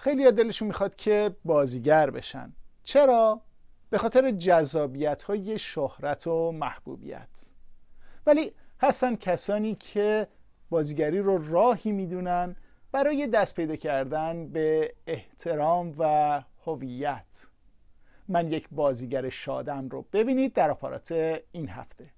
خیلی دلشون میخواد که بازیگر بشن چرا؟ به خاطر جذابیت های شهرت و محبوبیت ولی هستن کسانی که بازیگری رو راهی میدونن برای دست پیدا کردن به احترام و هویت من یک بازیگر شادم رو ببینید در آپارات این هفته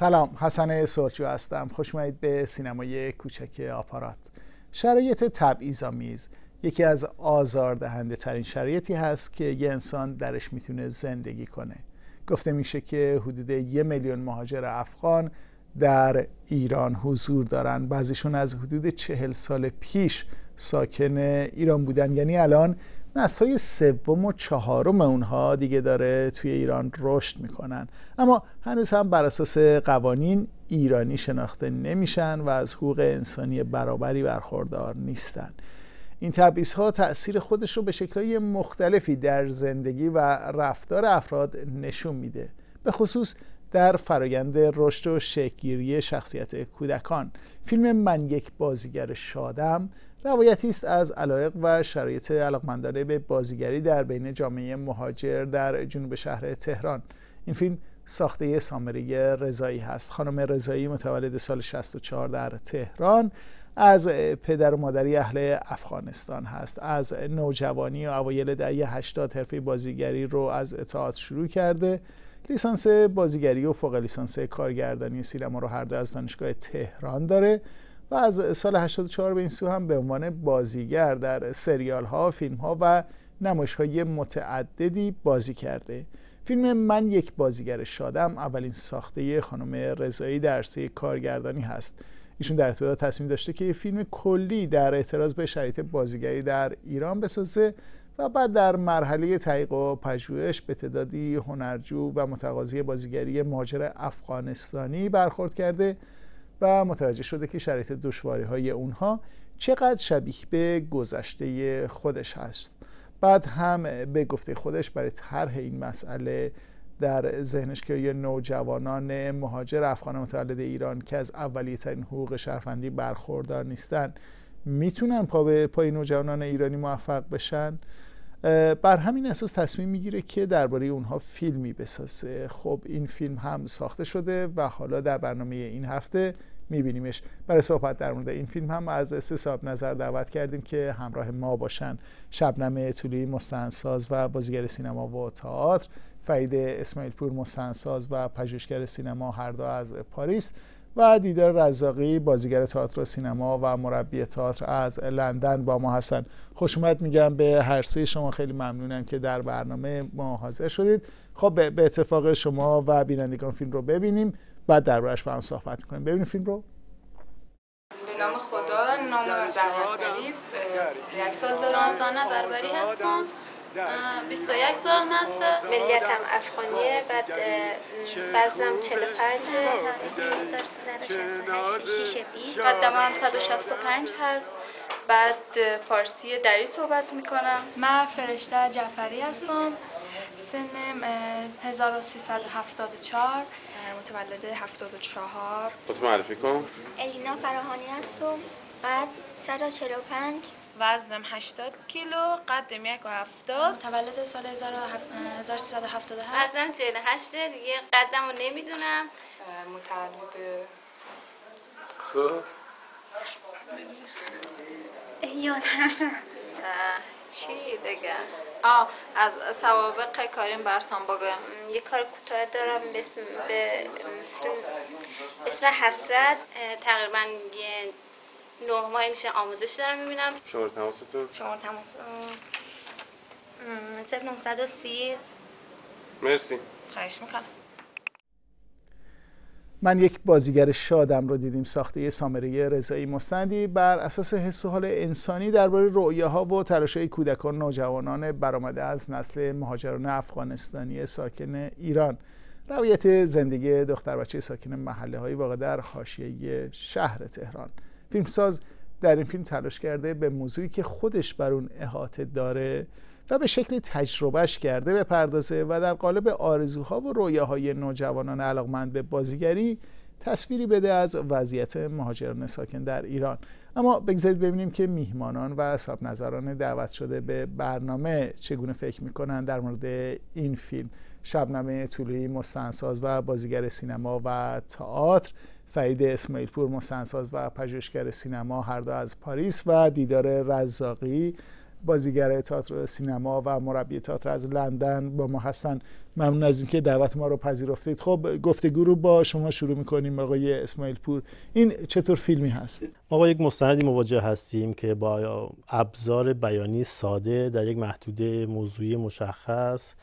سلام حسن سرچو هستم خوش اومدید به سینمای کوچک آپارات شرایط آمیز یکی از آزاردهنده ترین شرایطی هست که یه انسان درش میتونه زندگی کنه گفته میشه که حدود یه میلیون مهاجر افغان در ایران حضور دارن بعضیشون از حدود چهل سال پیش ساکن ایران بودن یعنی الان نسل های سوم و چهارم اونها دیگه داره توی ایران رشد میکنن اما هنوز هم بر اساس قوانین ایرانی شناخته نمیشن و از حقوق انسانی برابری برخوردار نیستن این تبعیض ها تاثیر خودش رو به شکلهای مختلفی در زندگی و رفتار افراد نشون میده به خصوص در فرایند رشد و شکلگیری شخصیت کودکان فیلم من یک بازیگر شادم روایتی است از علایق و شرایط علاقمندانه به بازیگری در بین جامعه مهاجر در جنوب شهر تهران این فیلم ساخته سامری رضایی هست خانم رضایی متولد سال 64 در تهران از پدر و مادری اهل افغانستان هست از نوجوانی و اوایل دهه 80 حرفه بازیگری رو از اطاعت شروع کرده لیسانس بازیگری و فوق لیسانس کارگردانی سینما رو هر دو از دانشگاه تهران داره و از سال 84 به این سو هم به عنوان بازیگر در سریال ها، فیلم ها و نمایش های متعددی بازی کرده فیلم من یک بازیگر شادم اولین ساخته خانم رضایی در سه کارگردانی هست ایشون در ابتدا تصمیم داشته که فیلم کلی در اعتراض به شرایط بازیگری در ایران بسازه و بعد در مرحله تحقیق و پژوهش به تعدادی هنرجو و متقاضی بازیگری ماجر افغانستانی برخورد کرده و متوجه شده که شرایط دشواری های اونها چقدر شبیه به گذشته خودش هست بعد هم به گفته خودش برای طرح این مسئله در ذهنش که یه نوجوانان مهاجر افغان متولد ایران که از اولیه ترین حقوق شرفندی برخوردار نیستن میتونن پا به پای نوجوانان ایرانی موفق بشن بر همین اساس تصمیم میگیره که درباره اونها فیلمی بسازه خب این فیلم هم ساخته شده و حالا در برنامه این هفته میبینیمش برای صحبت در مورد این فیلم هم از سه صاحب نظر دعوت کردیم که همراه ما باشن شبنم طولی مستنساز و بازیگر سینما و تئاتر فرید اسماعیل پور مستنساز و پژوهشگر سینما هر دو از پاریس و دیدار رزاقی بازیگر تئاتر و سینما و مربی تئاتر از لندن با ما هستن خوش اومد میگم به هر سه شما خیلی ممنونم که در برنامه ما حاضر شدید خب به اتفاق شما و بینندگان فیلم رو ببینیم بعد دربارش با هم صحبت میکنیم ببینیم فیلم رو به نام خدا نام یک سال بربری هستم 21 سال من هستم ملیتم افغانیه بعد وزنم 45 هم 165 هست بعد فارسی دری صحبت میکنم من فرشته جعفری هستم سنم 1374 متولد 74 خودم معرفی کن الینا فراهانی هستم بعد 145 وزنم 80 کیلو قدم 1.70 و تولد سال 1377 وزنم 48 دیگه قدم رو نمیدونم متولد یادم چی دیگه آه از سوابق کاریم برتان بگم یه کار کوتاه دارم به اسم, به اسم حسرت تقریبا یه نه ماه میشه آموزش دارم میبینم شماره تماستون شماره تماس سیز. مرسی خواهش میکنم من یک بازیگر شادم رو دیدیم ساخته سامره رضایی مستندی بر اساس حس و حال انسانی درباره رؤیاها و های کودکان نوجوانان برآمده از نسل مهاجران افغانستانی ساکن ایران روایت زندگی دختر بچه ساکن محله های واقع در حاشیه شهر تهران فیلمساز در این فیلم تلاش کرده به موضوعی که خودش بر اون احاطه داره و به شکل تجربهش کرده پردازه و در قالب آرزوها و رویاهای نوجوانان علاقمند به بازیگری تصویری بده از وضعیت مهاجران ساکن در ایران اما بگذارید ببینیم که میهمانان و حساب نظران دعوت شده به برنامه چگونه فکر میکنن در مورد این فیلم شبنامه طولی مستنساز و بازیگر سینما و تئاتر فرید اسماعیل پور مستنساز و پژوهشگر سینما هر دو از پاریس و دیدار رزاقی بازیگر تئاتر سینما و مربی تئاتر از لندن با ما هستن ممنون از اینکه دعوت ما رو پذیرفتید خب گفتگو رو با شما شروع میکنیم آقای اسماعیل پور این چطور فیلمی هست با یک مستندی مواجه هستیم که با ابزار بیانی ساده در یک محدوده موضوعی مشخص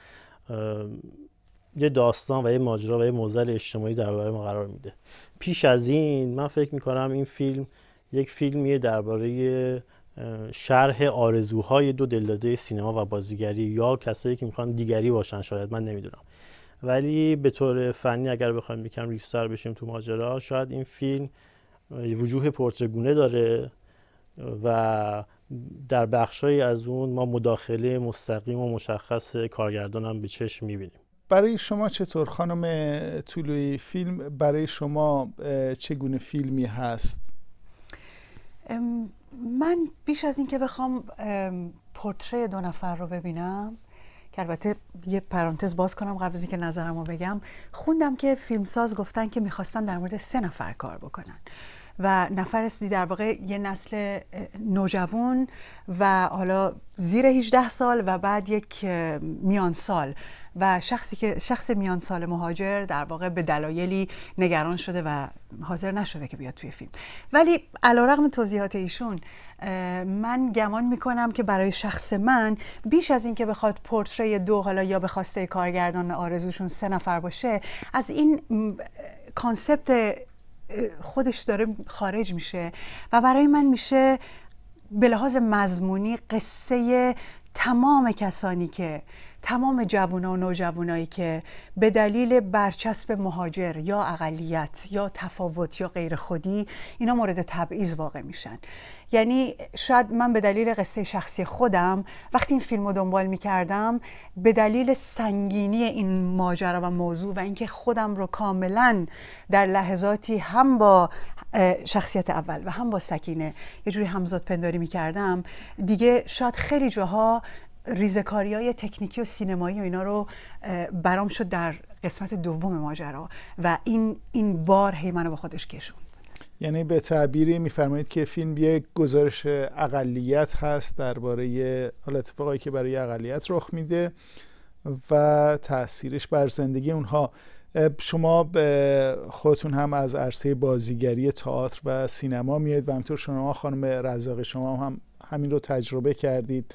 یه داستان و یه ماجرا و یه موزل اجتماعی درباره ما قرار میده پیش از این من فکر میکنم این فیلم یک فیلمیه درباره شرح آرزوهای دو دلداده سینما و بازیگری یا کسایی که میخوان دیگری باشن شاید من نمیدونم ولی به طور فنی اگر بخوایم یکم ریستر بشیم تو ماجرا شاید این فیلم وجوه پرترگونه داره و در بخشهایی از اون ما مداخله مستقیم و مشخص کارگردانم به چشم میبینیم برای شما چطور خانم طولوی فیلم برای شما چگونه فیلمی هست من بیش از اینکه بخوام پورتری دو نفر رو ببینم که البته یه پرانتز باز کنم قبل از اینکه نظرم رو بگم خوندم که فیلمساز گفتن که میخواستن در مورد سه نفر کار بکنن و نفر سی در واقع یه نسل نوجوان و حالا زیر 18 سال و بعد یک میان سال و شخصی که شخص میان سال مهاجر در واقع به دلایلی نگران شده و حاضر نشده که بیاد توی فیلم ولی علیرغم توضیحات ایشون من گمان میکنم که برای شخص من بیش از اینکه بخواد پورتری دو حالا یا به خواسته کارگردان آرزوشون سه نفر باشه از این کانسپت خودش داره خارج میشه و برای من میشه به لحاظ مضمونی قصه تمام کسانی که تمام جوونا و نوجوانایی که به دلیل برچسب مهاجر یا اقلیت یا تفاوت یا غیر خودی اینا مورد تبعیض واقع میشن یعنی شاید من به دلیل قصه شخصی خودم وقتی این فیلم رو دنبال میکردم به دلیل سنگینی این ماجرا و موضوع و اینکه خودم رو کاملا در لحظاتی هم با شخصیت اول و هم با سکینه یه جوری همزاد پنداری میکردم دیگه شاید خیلی جاها ریزکاری های تکنیکی و سینمایی و اینا رو برام شد در قسمت دوم ماجرا و این این بار هی منو با خودش کشون. یعنی به تعبیری میفرمایید که فیلم یک گزارش اقلیت هست درباره حالا هایی که برای اقلیت رخ میده و تاثیرش بر زندگی اونها شما به خودتون هم از عرصه بازیگری تئاتر و سینما میاد و همینطور شما خانم رزاق شما هم همین رو تجربه کردید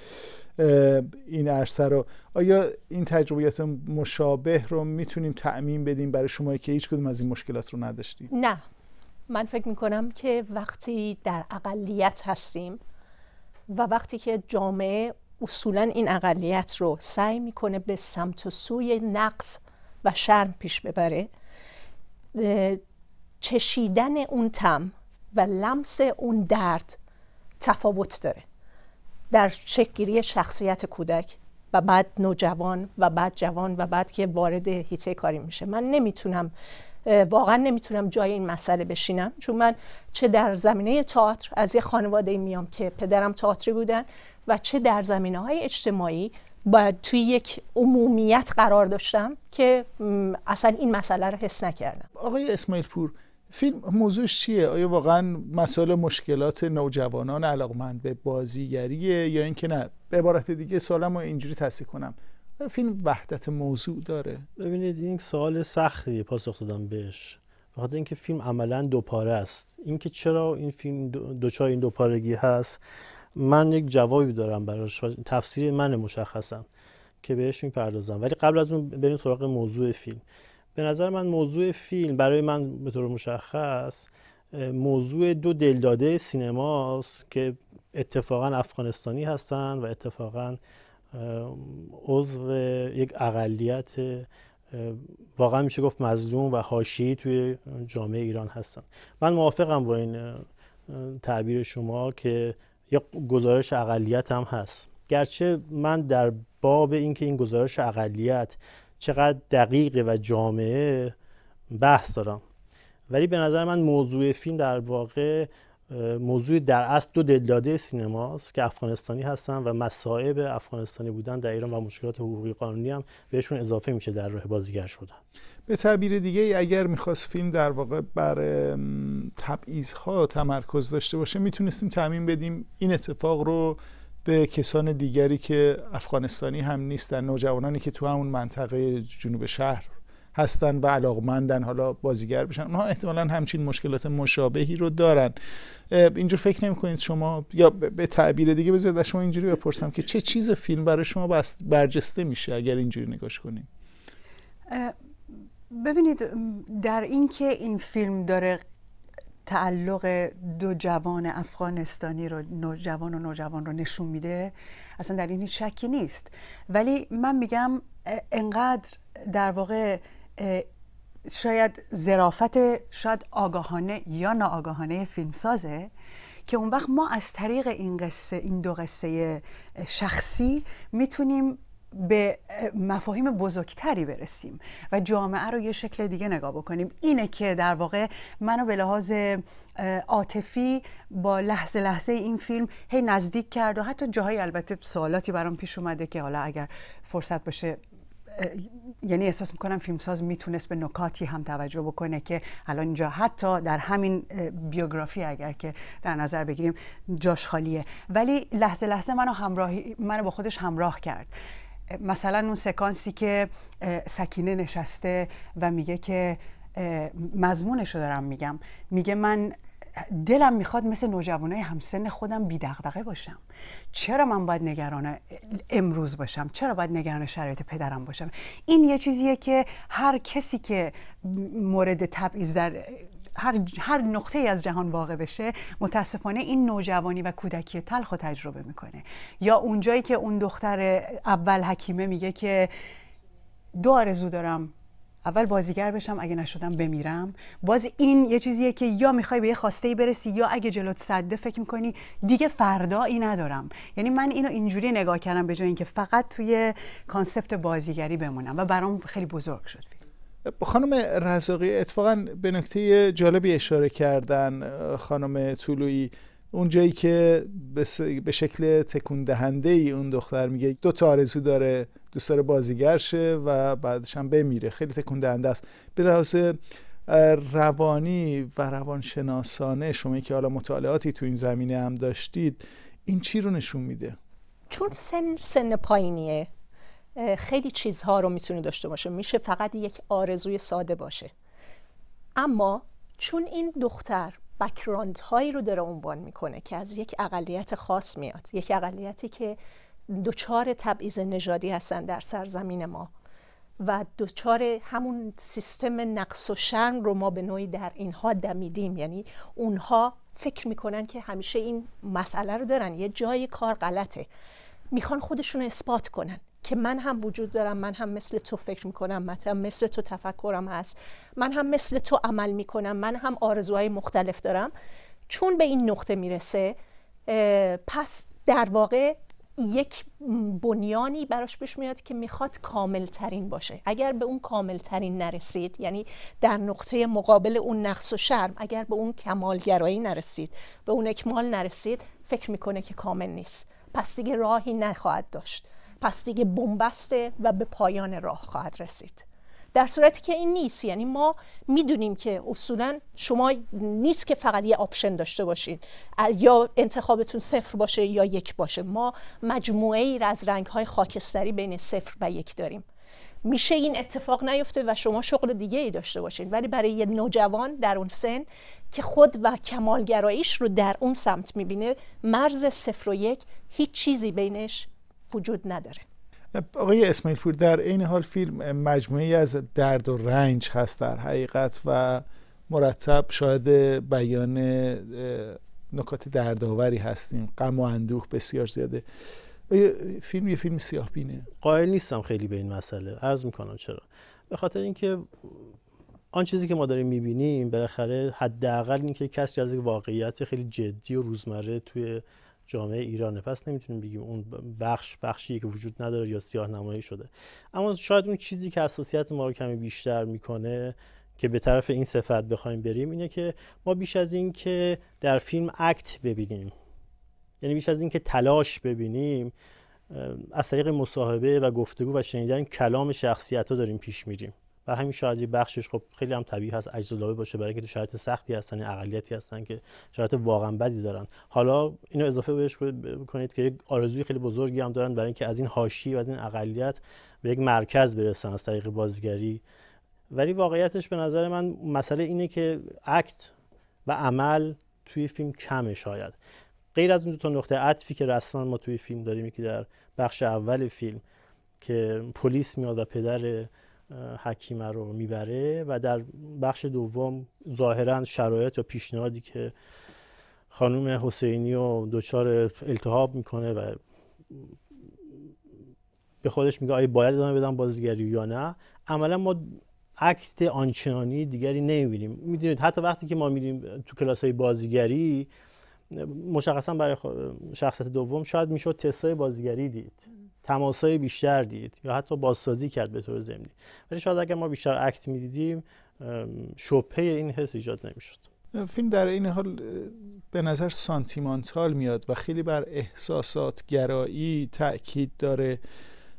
این عرصه رو آیا این تجربیات مشابه رو میتونیم تعمین بدیم برای شما که هیچ کدوم از این مشکلات رو نداشتیم نه من فکر میکنم که وقتی در اقلیت هستیم و وقتی که جامعه اصولا این اقلیت رو سعی میکنه به سمت و سوی نقص و شرم پیش ببره چشیدن اون تم و لمس اون درد تفاوت داره در شکلگیری شخصیت کودک و بعد نوجوان و بعد جوان و بعد که وارد هیته کاری میشه من نمیتونم واقعا نمیتونم جای این مسئله بشینم چون من چه در زمینه تئاتر از یه خانواده میام که پدرم تئاتری بودن و چه در زمینه های اجتماعی باید توی یک عمومیت قرار داشتم که اصلا این مسئله رو حس نکردم آقای اسماعیل پور فیلم موضوعش چیه آیا واقعا مسائل مشکلات نوجوانان علاقمند به بازیگریه یا اینکه نه به عبارت دیگه سالم رو اینجوری تصدیق کنم فیلم وحدت موضوع داره ببینید این سوال سختی پاسخ دادم بهش بخاطر اینکه فیلم عملا دوپاره است اینکه چرا این فیلم دوچار این دوپارگی هست من یک جوابی دارم براش تفسیر من مشخصم که بهش میپردازم ولی قبل از اون بریم سراغ موضوع فیلم به نظر من موضوع فیلم برای من به طور مشخص موضوع دو دلداده سینماست که اتفاقا افغانستانی هستند و اتفاقا عضو یک اقلیت واقعا میشه گفت مظلوم و حاشیه توی جامعه ایران هستن من موافقم با این تعبیر شما که یک گزارش اقلیت هم هست گرچه من در باب اینکه این گزارش اقلیت چقدر دقیقه و جامعه بحث دارم ولی به نظر من موضوع فیلم در واقع موضوع در اصل دو دلداده سینماست که افغانستانی هستن و مصائب افغانستانی بودن در ایران و مشکلات حقوقی قانونی هم بهشون اضافه میشه در راه بازیگر شدن به تعبیر دیگه اگر میخواست فیلم در واقع بر تبعیض ها تمرکز داشته باشه میتونستیم تعمین بدیم این اتفاق رو به کسان دیگری که افغانستانی هم نیستن نوجوانانی که تو همون منطقه جنوب شهر هستن و علاقمندن حالا بازیگر بشن اونها احتمالا همچین مشکلات مشابهی رو دارن اینجور فکر کنید شما یا به تعبیر دیگه بذارید از شما اینجوری بپرسم که چه چیز فیلم برای شما برجسته میشه اگر اینجوری نگاش کنیم ببینید در اینکه این فیلم داره تعلق دو جوان افغانستانی رو جوان و نوجوان رو نشون میده اصلا در این شکی نیست ولی من میگم انقدر در واقع شاید زرافت شاید آگاهانه یا ناآگاهانه فیلمسازه که اون وقت ما از طریق این قصه این دو قصه شخصی میتونیم به مفاهیم بزرگتری برسیم و جامعه رو یه شکل دیگه نگاه بکنیم اینه که در واقع منو به لحاظ عاطفی با لحظه لحظه این فیلم هی نزدیک کرد و حتی جاهای البته سوالاتی برام پیش اومده که حالا اگر فرصت باشه یعنی احساس میکنم فیلمساز میتونست به نکاتی هم توجه بکنه که الان اینجا حتی در همین بیوگرافی اگر که در نظر بگیریم جاش خالیه ولی لحظه لحظه منو همراهی منو با خودش همراه کرد مثلا اون سکانسی که سکینه نشسته و میگه که مضمونش رو دارم میگم میگه من دلم میخواد مثل نوجوانای همسن خودم بی دغدغه باشم چرا من باید نگران امروز باشم چرا باید نگران شرایط پدرم باشم این یه چیزیه که هر کسی که مورد تبعیض در هر, هر نقطه ای از جهان واقع بشه متاسفانه این نوجوانی و کودکی تلخ رو تجربه میکنه یا اونجایی که اون دختر اول حکیمه میگه که دو آرزو دارم اول بازیگر بشم اگه نشدم بمیرم باز این یه چیزیه که یا میخوای به یه خواسته ای برسی یا اگه جلوت صده فکر میکنی دیگه فردایی ندارم یعنی من اینو اینجوری نگاه کردم به جای اینکه فقط توی کانسپت بازیگری بمونم و برام خیلی بزرگ شد خانم رزاقی اتفاقا به نکته جالبی اشاره کردن خانم طولویی اون که به شکل تکون دهنده ای اون دختر میگه دو تا آرزو داره دوست داره بازیگر شه و بعدش هم بمیره خیلی تکون دهنده است به لحاظ روانی و روانشناسانه شما که حالا مطالعاتی تو این زمینه هم داشتید این چی رو نشون میده چون سن سن پایینیه خیلی چیزها رو میتونه داشته باشه میشه فقط یک آرزوی ساده باشه اما چون این دختر بکراند هایی رو داره عنوان میکنه که از یک اقلیت خاص میاد یک اقلیتی که دوچار تبعیض نژادی هستن در سرزمین ما و دوچار همون سیستم نقص و شرم رو ما به نوعی در اینها دمیدیم یعنی اونها فکر میکنن که همیشه این مسئله رو دارن یه جای کار غلطه میخوان خودشون اثبات کنن که من هم وجود دارم من هم مثل تو فکر میکنم من مثل تو تفکرم هست من هم مثل تو عمل میکنم من هم آرزوهای مختلف دارم چون به این نقطه میرسه پس در واقع یک بنیانی براش پیش میاد که میخواد ترین باشه اگر به اون ترین نرسید یعنی در نقطه مقابل اون نقص و شرم اگر به اون کمالگرایی نرسید به اون اکمال نرسید فکر میکنه که کامل نیست پس دیگه راهی نخواهد داشت پس دیگه بنبسته و به پایان راه خواهد رسید در صورتی که این نیست یعنی ما میدونیم که اصولا شما نیست که فقط یه آپشن داشته باشین یا انتخابتون صفر باشه یا یک باشه ما مجموعه ای از رنگ های خاکستری بین صفر و یک داریم میشه این اتفاق نیفته و شما شغل دیگه ای داشته باشین ولی برای یه نوجوان در اون سن که خود و کمالگراییش رو در اون سمت میبینه مرز صفر و یک هیچ چیزی بینش وجود نداره آقای اسماعیل پور در این حال فیلم مجموعی از درد و رنج هست در حقیقت و مرتب شاید بیان نکات دردآوری هستیم غم و اندوه بسیار زیاده فیلم یه فیلم سیاه بینه قائل نیستم خیلی به این مسئله عرض میکنم چرا به خاطر اینکه آن چیزی که ما داریم میبینیم بالاخره حداقل اینکه کسی از واقعیت خیلی جدی و روزمره توی جامعه ایرانه پس نمیتونیم بگیم اون بخش بخشی که وجود نداره یا سیاه نمایی شده اما شاید اون چیزی که حساسیت ما رو کمی بیشتر میکنه که به طرف این صفت بخوایم بریم اینه که ما بیش از این که در فیلم اکت ببینیم یعنی بیش از این که تلاش ببینیم از طریق مصاحبه و گفتگو و شنیدن کلام شخصیت ها داریم پیش میریم و همین شاید بخشش خب خیلی هم طبیعی هست اجزالابه باشه برای اینکه تو شرایط سختی هستن اقلیتی هستن که شرایط واقعا بدی دارن حالا اینو اضافه بهش کنید که یک آرزوی خیلی بزرگی هم دارن برای اینکه از این هاشی و از این اقلیت به یک مرکز برسن از طریق بازیگری ولی واقعیتش به نظر من مسئله اینه که اکت و عمل توی فیلم کمه شاید غیر از اون دو تا نقطه عطفی که رسما ما توی فیلم داریم که در بخش اول فیلم که پلیس میاد و پدر حکیمه رو میبره و در بخش دوم ظاهرا شرایط و پیشنهادی که خانم حسینی و دچار التحاب میکنه و به خودش میگه آیا باید ادامه بدم بازیگری یا نه عملا ما عکت آنچنانی دیگری نمیبینیم میدونید حتی وقتی که ما میریم تو کلاس های بازیگری مشخصا برای شخصت دوم شاید میشد تستای بازیگری دید تماسای بیشتر دید یا حتی بازسازی کرد به طور زمینی. ولی شاید اگر ما بیشتر اکت میدیدیم شبهه این حس ایجاد نمیشد فیلم در این حال به نظر سانتیمانتال میاد و خیلی بر احساسات گرایی تاکید داره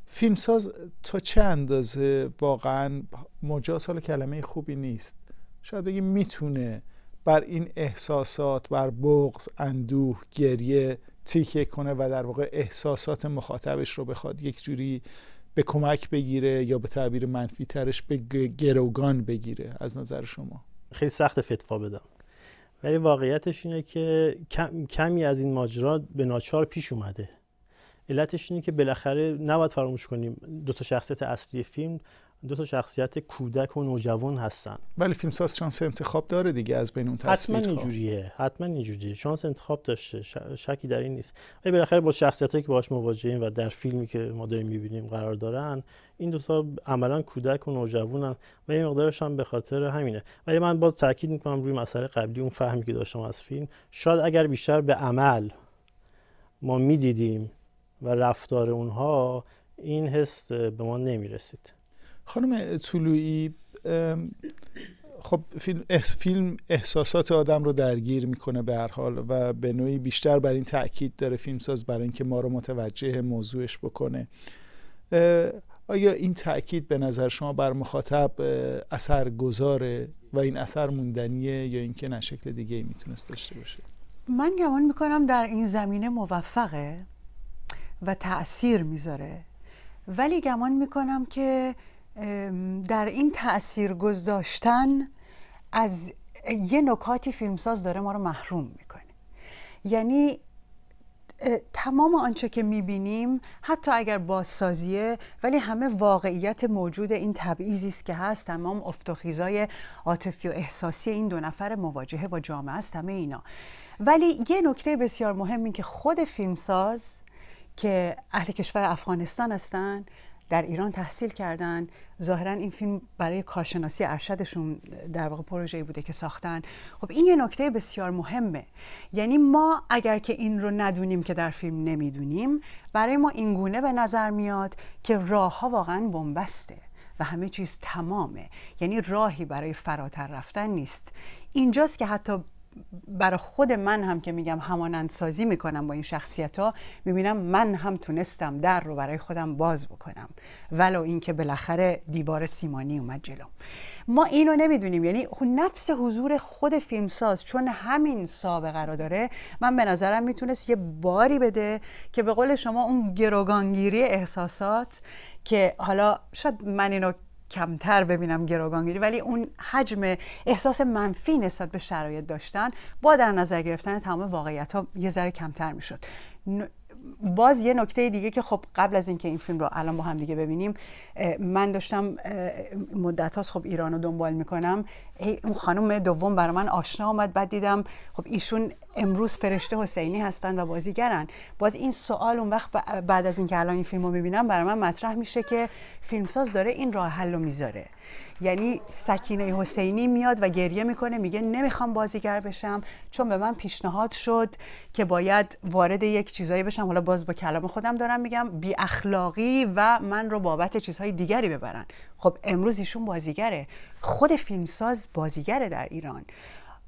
فیلمساز تا چه اندازه واقعا مجاز حال کلمه خوبی نیست شاید بگیم میتونه بر این احساسات بر بغض اندوه گریه تیکه کنه و در واقع احساسات مخاطبش رو بخواد یک جوری به کمک بگیره یا به تعبیر منفی ترش به گروگان بگیره از نظر شما خیلی سخت فتوا بدم ولی واقعیتش اینه که کمی از این ماجرا به ناچار پیش اومده علتش اینه که بالاخره نباید فراموش کنیم دو تا شخصیت اصلی فیلم دو تا شخصیت کودک و نوجوان هستن ولی فیلمساز شانس انتخاب داره دیگه از بین اون تصویرها حتما اینجوریه حتما اینجوریه شانس انتخاب داشته شکی در این نیست ولی بالاخره با شخصیتایی که باهاش مواجهیم و در فیلمی که ما داریم میبینیم قرار دارن این دوتا عملا کودک و نوجوانن و این مقدارش هم به خاطر همینه ولی من باز تاکید میکنم روی مسئله قبلی اون فهمی که داشتم از فیلم شاید اگر بیشتر به عمل ما میدیدیم و رفتار اونها این حس به ما نمیرسید خانم طلوعی خب فیلم, احساسات آدم رو درگیر میکنه به هر حال و به نوعی بیشتر بر این تاکید داره ساز برای اینکه ما رو متوجه موضوعش بکنه آیا این تاکید به نظر شما بر مخاطب اثر گذاره و این اثر موندنیه یا اینکه نه شکل دیگه میتونست داشته باشه من گمان میکنم در این زمینه موفقه و تاثیر میذاره ولی گمان میکنم که در این تاثیر گذاشتن از یه نکاتی فیلمساز داره ما رو محروم میکنه یعنی تمام آنچه که میبینیم حتی اگر بازسازیه ولی همه واقعیت موجود این تبعیضی است که هست تمام افتخیزای عاطفی و احساسی این دو نفر مواجهه با جامعه است همه اینا ولی یه نکته بسیار مهم این که خود فیلمساز که اهل کشور افغانستان هستن در ایران تحصیل کردن ظاهرا این فیلم برای کارشناسی ارشدشون در واقع پروژه بوده که ساختن خب این یه نکته بسیار مهمه یعنی ما اگر که این رو ندونیم که در فیلم نمیدونیم برای ما این گونه به نظر میاد که راه ها واقعا بنبسته و همه چیز تمامه یعنی راهی برای فراتر رفتن نیست اینجاست که حتی برای خود من هم که میگم همانند سازی میکنم با این شخصیت ها میبینم من هم تونستم در رو برای خودم باز بکنم ولو اینکه بالاخره دیوار سیمانی اومد جلو ما اینو نمیدونیم یعنی نفس حضور خود فیلمساز چون همین سابقه رو داره من به نظرم میتونست یه باری بده که به قول شما اون گروگانگیری احساسات که حالا شاید من اینو کمتر ببینم گروگانگیری ولی اون حجم احساس منفی نسبت به شرایط داشتن با در نظر گرفتن تمام واقعیت ها یه ذره کمتر میشد باز یه نکته دیگه که خب قبل از اینکه این فیلم رو الان با هم دیگه ببینیم من داشتم مدت خب ایران رو دنبال میکنم ای اون خانم دوم برای من آشنا آمد بعد دیدم خب ایشون امروز فرشته حسینی هستن و بازیگرن باز این سوال اون وقت بعد از اینکه الان این فیلم رو میبینم برای من مطرح میشه که فیلمساز داره این راه حل میذاره یعنی سکینه حسینی میاد و گریه میکنه میگه نمیخوام بازیگر بشم چون به من پیشنهاد شد که باید وارد یک چیزایی بشم حالا باز با کلام خودم دارم میگم بی اخلاقی و من رو بابت چیزهای دیگری ببرن خب امروز ایشون بازیگره خود فیلمساز بازیگره در ایران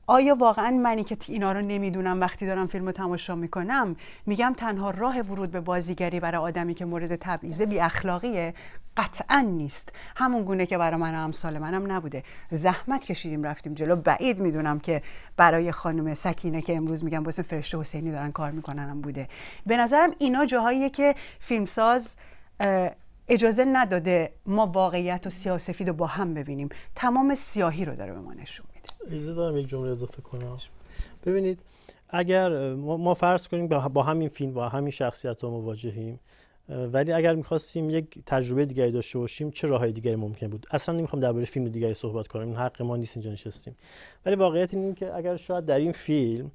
آیا واقعا منی که اینا رو نمیدونم وقتی دارم فیلم رو تماشا میکنم میگم تنها راه ورود به بازیگری برای آدمی که مورد تبعیضه بی اخلاقیه قطعا نیست همون گونه که برای من سال منم نبوده زحمت کشیدیم رفتیم جلو بعید میدونم که برای خانم سکینه که امروز میگم باسم فرشته حسینی دارن کار میکننم بوده به نظرم اینا جاهاییه که فیلمساز اجازه نداده ما واقعیت و سیاسفید رو با هم ببینیم تمام سیاهی رو داره به ما نشون میده اجازه دارم یک جمله اضافه کنم ببینید اگر ما فرض کنیم با همین فیلم با همین شخصیت ها مواجهیم ولی اگر میخواستیم یک تجربه دیگری داشته باشیم چه های دیگری ممکن بود اصلا نمیخوام درباره فیلم دیگری صحبت کنم این حق ما نیست اینجا نشستیم ولی واقعیت اینه که اگر شاید در این فیلم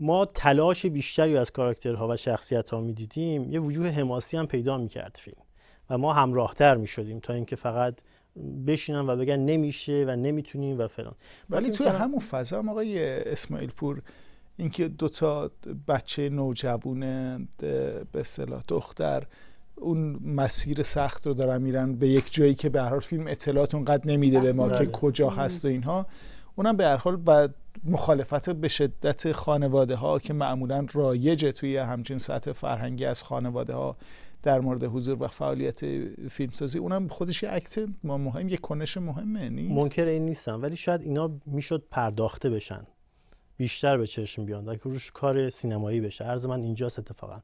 ما تلاش بیشتری از کاراکترها و شخصیت ها میدیدیم یه وجوه حماسی هم پیدا میکرد فیلم و ما همراهتر می شدیم تا اینکه فقط بشینن و بگن نمیشه و نمیتونیم و فلان ولی توی همون فضا هم آقای اسماعیل پور اینکه دوتا بچه نوجوونه به اصطلاح دختر اون مسیر سخت رو دارن میرن به یک جایی که به هر حال فیلم اطلاعات اونقدر نمیده به ما که بله. کجا هست و اینها اونم به هر حال و مخالفت به شدت خانواده ها که معمولا رایجه توی همچین سطح فرهنگی از خانواده ها در مورد حضور و فعالیت فیلمسازی اونم خودش یه اکت ما مهم یه کنش مهمه نیست منکر این نیستم ولی شاید اینا میشد پرداخته بشن بیشتر به چشم بیان و روش کار سینمایی بشه عرض من اینجاست اتفاقا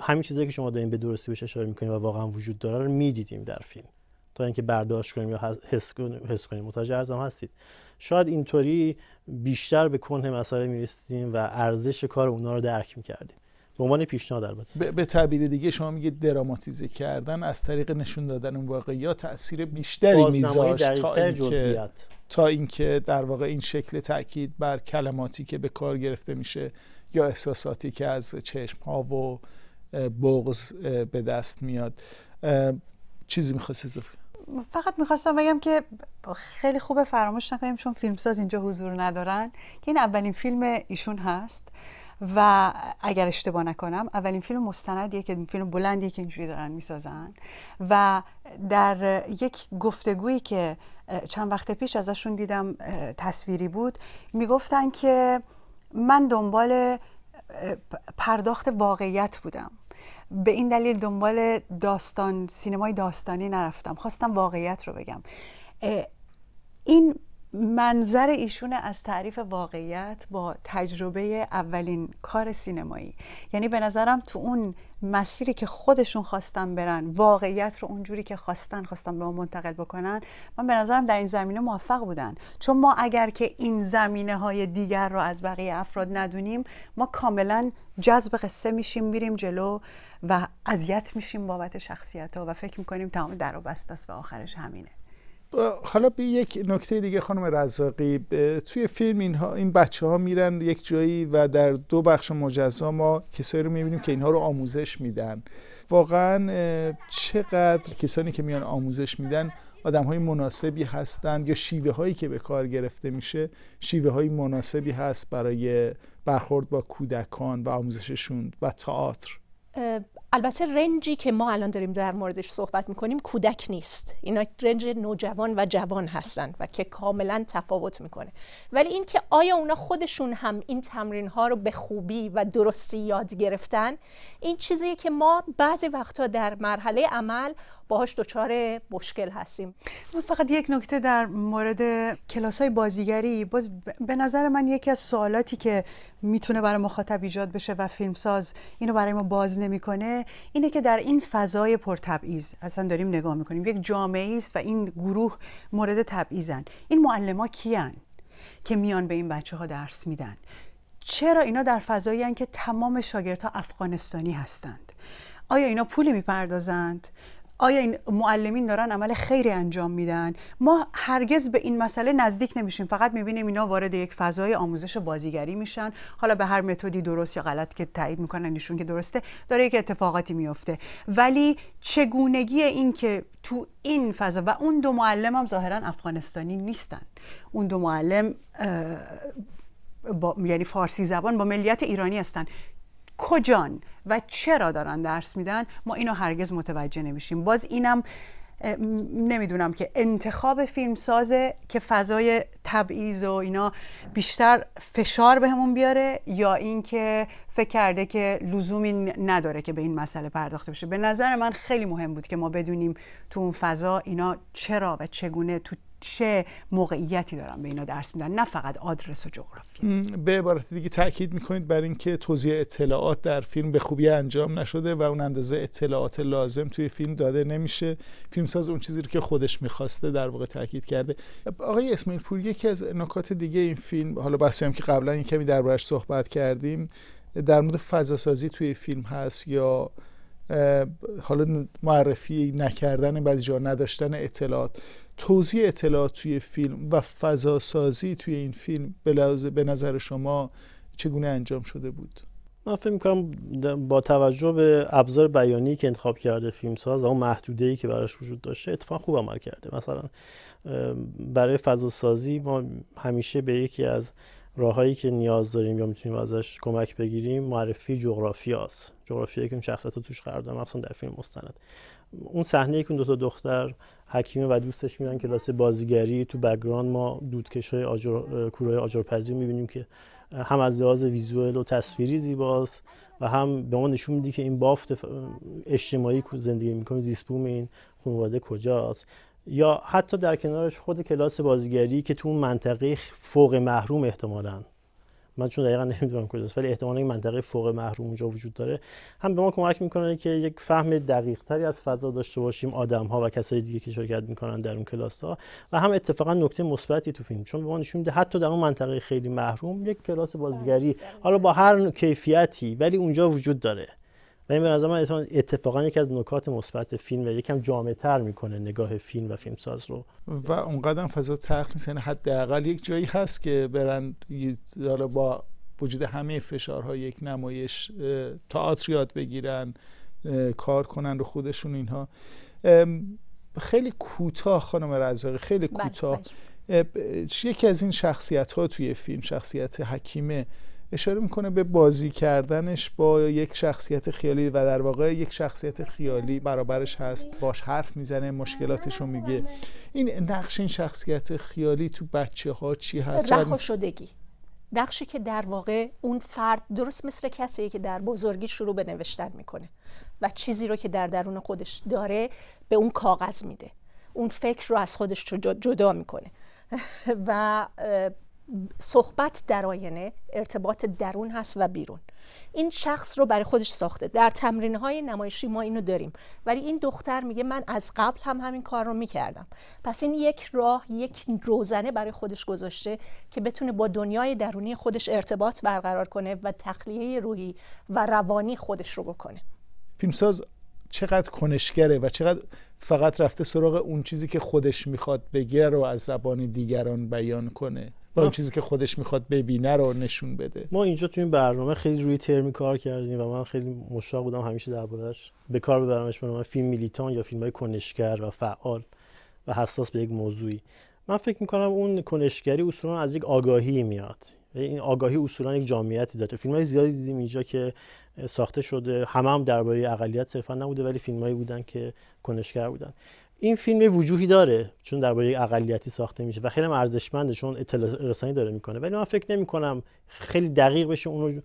همین چیزایی که شما دارین به درستی بهش اشاره میکنید و واقعا وجود داره رو میدیدیم در فیلم تا اینکه برداشت کنیم یا حس کنیم حس متوجه ارزم هستید شاید اینطوری بیشتر به کنه مسئله میرسیدیم و ارزش کار اونا رو درک میکردیم به پیشنهاد البته به تعبیر دیگه شما میگید دراماتیزه کردن از طریق نشون دادن اون واقعیات تاثیر بیشتری میذاشت تا اینکه در واقع این شکل تاکید بر کلماتی که به کار گرفته میشه یا احساساتی که از چشم ها و بغز به دست میاد چیزی میخواست اضافه فقط میخواستم بگم که خیلی خوبه فراموش نکنیم چون فیلمساز اینجا حضور ندارن که این اولین فیلم ایشون هست و اگر اشتباه نکنم اولین فیلم مستندیه که فیلم بلندیه که اینجوری دارن میسازن و در یک گفتگویی که چند وقت پیش ازشون دیدم تصویری بود میگفتن که من دنبال پرداخت واقعیت بودم به این دلیل دنبال داستان سینمای داستانی نرفتم خواستم واقعیت رو بگم این منظر ایشون از تعریف واقعیت با تجربه اولین کار سینمایی یعنی به نظرم تو اون مسیری که خودشون خواستن برن واقعیت رو اونجوری که خواستن خواستن به ما منتقل بکنن من به نظرم در این زمینه موفق بودن چون ما اگر که این زمینه های دیگر رو از بقیه افراد ندونیم ما کاملا جذب قصه میشیم میریم جلو و اذیت میشیم بابت شخصیت ها و فکر میکنیم تمام در و بست است و آخرش همینه حالا به یک نکته دیگه خانم رزاقی توی فیلم اینها این بچه ها میرن یک جایی و در دو بخش مجزا ما کسایی رو میبینیم که اینها رو آموزش میدن واقعا چقدر کسانی که میان آموزش میدن آدم های مناسبی هستند یا شیوه هایی که به کار گرفته میشه شیوه های مناسبی هست برای برخورد با کودکان و آموزششون و تئاتر البته رنجی که ما الان داریم در موردش صحبت میکنیم کودک نیست اینا رنج نوجوان و جوان هستن و که کاملا تفاوت میکنه ولی اینکه آیا اونا خودشون هم این تمرین ها رو به خوبی و درستی یاد گرفتن این چیزیه که ما بعضی وقتا در مرحله عمل باهاش دچار مشکل هستیم فقط یک نکته در مورد کلاس های بازیگری باز به نظر من یکی از سوالاتی که میتونه برای مخاطب ایجاد بشه و فیلمساز اینو برای ما باز نمیکنه اینه که در این فضای پرتبعیض اصلا داریم نگاه میکنیم یک جامعه است و این گروه مورد تبعیضن این معلم ها کیان که میان به این بچه ها درس میدن چرا اینا در فضایی که تمام شاگردها افغانستانی هستند آیا اینا پولی میپردازند آیا این معلمین دارن عمل خیری انجام میدن ما هرگز به این مسئله نزدیک نمیشیم فقط میبینیم اینا وارد یک فضای آموزش بازیگری میشن حالا به هر متدی درست یا غلط که تایید میکنن نشون که درسته داره یک اتفاقاتی میفته ولی چگونگی این که تو این فضا و اون دو معلم هم ظاهرا افغانستانی نیستن اون دو معلم با، یعنی فارسی زبان با ملیت ایرانی هستن کجان و چرا دارن درس میدن ما اینو هرگز متوجه نمیشیم باز اینم نمیدونم که انتخاب فیلم سازه که فضای تبعیض و اینا بیشتر فشار به بیاره یا اینکه فکر کرده که لزومی نداره که به این مسئله پرداخته بشه به نظر من خیلی مهم بود که ما بدونیم تو اون فضا اینا چرا و چگونه تو چه موقعیتی دارن به اینا درس میدن نه فقط آدرس و جغرافی به عبارت دیگه تاکید میکنید بر اینکه توزیع اطلاعات در فیلم به خوبی انجام نشده و اون اندازه اطلاعات لازم توی فیلم داده نمیشه فیلمساز اون چیزی رو که خودش میخواسته در واقع تاکید کرده آقای اسماعیل پور یکی از نکات دیگه این فیلم حالا بحثی هم که قبلا این کمی دربارش صحبت کردیم در مورد فضاسازی توی فیلم هست یا حالا معرفی نکردن بعضی جا نداشتن اطلاعات توضیح اطلاعات توی فیلم و فضاسازی توی این فیلم به نظر شما چگونه انجام شده بود من فکر میکنم با توجه به ابزار بیانی که انتخاب کرده فیلمساز و اون محدوده ای که براش وجود داشته اتفاق خوب عمل کرده مثلا برای فضا سازی ما همیشه به یکی از راههایی که نیاز داریم یا میتونیم ازش کمک بگیریم معرفی جغرافیاست جغرافیایی که اون شخصیت رو توش قرار داره مخصوصا در فیلم مستند اون صحنه ای که دو تا دختر حکیمه و دوستش میرن کلاس بازیگری تو بگران ما دودکش های آجر... کورای آجرپزی میبینیم که هم از لحاظ ویزوئل و تصویری زیباست و هم به ما نشون میدی که این بافت اجتماعی که زندگی میکنه زیسبوم این خانواده کجاست یا حتی در کنارش خود کلاس بازیگری که تو اون منطقه فوق محروم احتمالاً من چون دقیقا نمیدونم کجاست ولی احتمالا این منطقه فوق محروم اونجا وجود داره هم به ما کمک میکنه که یک فهم دقیق تری از فضا داشته باشیم آدم ها و کسای دیگه که شرکت میکنن در اون کلاس ها و هم اتفاقا نکته مثبتی تو فیلم چون به ما نشون میده حتی در اون منطقه خیلی محروم یک کلاس بازیگری آره، حالا با هر کیفیتی ولی اونجا وجود داره و این به نظر من اتفاقا یکی از نکات مثبت فیلم و یکم جامعه تر میکنه نگاه فیلم و فیلمساز رو و اونقدر فضا تخت نیست یعنی حداقل یک جایی هست که برن حالا با وجود همه فشارها یک نمایش تئاتر یاد بگیرن کار کنن رو خودشون اینها خیلی کوتاه خانم رزاقی خیلی بله، کوتاه یکی از این شخصیت ها توی فیلم شخصیت حکیمه اشاره میکنه به بازی کردنش با یک شخصیت خیالی و در واقع یک شخصیت خیالی برابرش هست باش حرف میزنه مشکلاتش رو میگه این نقش این شخصیت خیالی تو بچه ها چی هست؟ رخ شدگی نقشی که در واقع اون فرد درست مثل کسی که در بزرگی شروع به نوشتن میکنه و چیزی رو که در درون خودش داره به اون کاغذ میده اون فکر رو از خودش جدا میکنه و صحبت در آینه ارتباط درون هست و بیرون این شخص رو برای خودش ساخته در تمرین های نمایشی ما اینو داریم ولی این دختر میگه من از قبل هم همین کار رو میکردم پس این یک راه یک روزنه برای خودش گذاشته که بتونه با دنیای درونی خودش ارتباط برقرار کنه و تخلیه روحی و روانی خودش رو بکنه فیلمساز چقدر کنشگره و چقدر فقط رفته سراغ اون چیزی که خودش میخواد بگه رو از زبان دیگران بیان کنه و اون چیزی که خودش میخواد ببینه رو نشون بده ما اینجا تو این برنامه خیلی روی ترمی کار کردیم و من خیلی مشتاق بودم همیشه دربارش. به کار ببرمش من فیلم میلیتان یا فیلم های کنشگر و فعال و حساس به یک موضوعی من فکر میکنم اون کنشگری اصولا از یک آگاهی میاد این آگاهی اصولا یک جامعیتی داره فیلم های زیادی دیدیم اینجا که ساخته شده همه هم درباره اقلیت صرفا نبوده ولی فیلمایی بودن که کنشگر بودن این فیلم وجوهی داره چون درباره اقلیتی ساخته میشه و خیلی هم ارزشمنده چون اطلاع رسانی داره میکنه ولی من فکر نمی کنم خیلی دقیق بشه اونو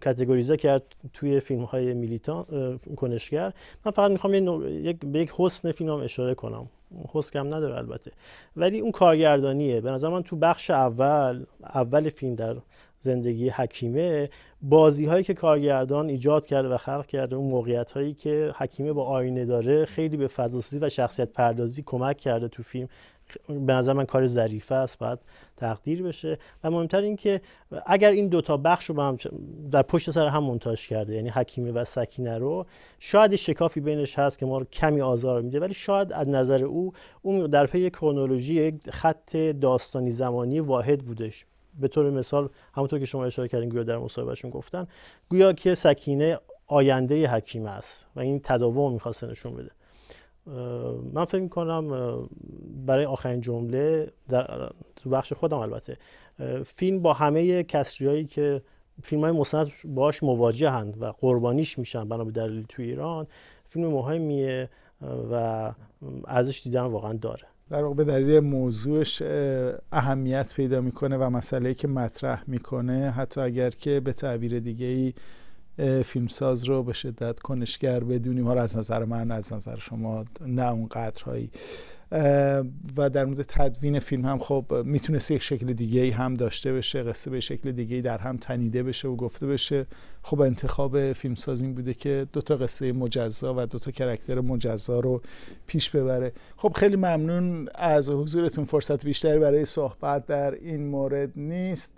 کاتگوریزه کرد توی فیلم های میلیتان کنشگر من فقط میخوام یک به یک حسن فیلم هم اشاره کنم حسن کم نداره البته ولی اون کارگردانیه به نظر من تو بخش اول اول فیلم در زندگی حکیمه بازی هایی که کارگردان ایجاد کرده و خلق کرده اون موقعیت هایی که حکیمه با آینه داره خیلی به فضاسازی و شخصیت پردازی کمک کرده تو فیلم به نظر من کار ظریفه است باید تقدیر بشه و مهمتر اینکه که اگر این دوتا بخش رو با هم در پشت سر هم منتاش کرده یعنی حکیمه و سکینه رو شاید شکافی بینش هست که ما رو کمی آزار میده ولی شاید از نظر او اون در پی کرونولوژی یک خط داستانی زمانی واحد بودش به طور مثال همونطور که شما اشاره کردین گویا در مصاحبهشون گفتن گویا که سکینه آینده حکیم است و این تداوم میخواسته نشون بده من فکر میکنم برای آخرین جمله در بخش خودم البته فیلم با همه کسری هایی که فیلم های مستند باش مواجهند و قربانیش میشن بنا به دلیل تو ایران فیلم مهمیه و ارزش دیدن واقعا داره در واقع به دلیل موضوعش اهمیت پیدا میکنه و مسئله که مطرح میکنه حتی اگر که به تعبیر دیگه ای فیلمساز رو به شدت کنشگر بدونیم حالا از نظر من از نظر شما نه اون قدرهایی و در مورد تدوین فیلم هم خب میتونست یک شکل دیگه ای هم داشته بشه قصه به شکل دیگه ای در هم تنیده بشه و گفته بشه خب انتخاب فیلم این بوده که دوتا قصه مجزا و دوتا کرکتر مجزا رو پیش ببره خب خیلی ممنون از حضورتون فرصت بیشتری برای صحبت در این مورد نیست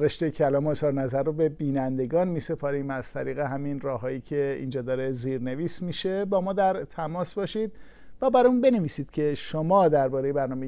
رشته کلام و اظهار نظر رو به بینندگان می سپاریم از طریق همین راههایی که اینجا داره زیرنویس میشه با ما در تماس باشید و برامون بنویسید که شما درباره برنامه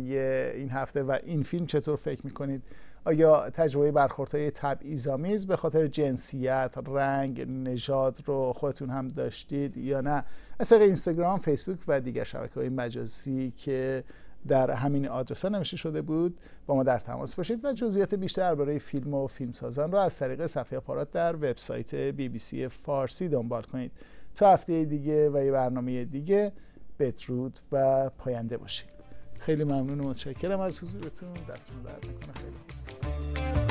این هفته و این فیلم چطور فکر میکنید آیا تجربه برخوردهای تبعیض‌آمیز به خاطر جنسیت، رنگ، نژاد رو خودتون هم داشتید یا نه؟ از طریق اینستاگرام، فیسبوک و دیگر های مجازی که در همین آدرس ها نوشته شده بود با ما در تماس باشید و جزئیات بیشتر برای فیلم و فیلمسازان رو از طریق صفحه پارات در وبسایت بی بی سی فارسی دنبال کنید تا هفته دیگه و یه برنامه دیگه بدرود و پاینده باشید خیلی ممنون و متشکرم از حضورتون دستون در میکنه خیلی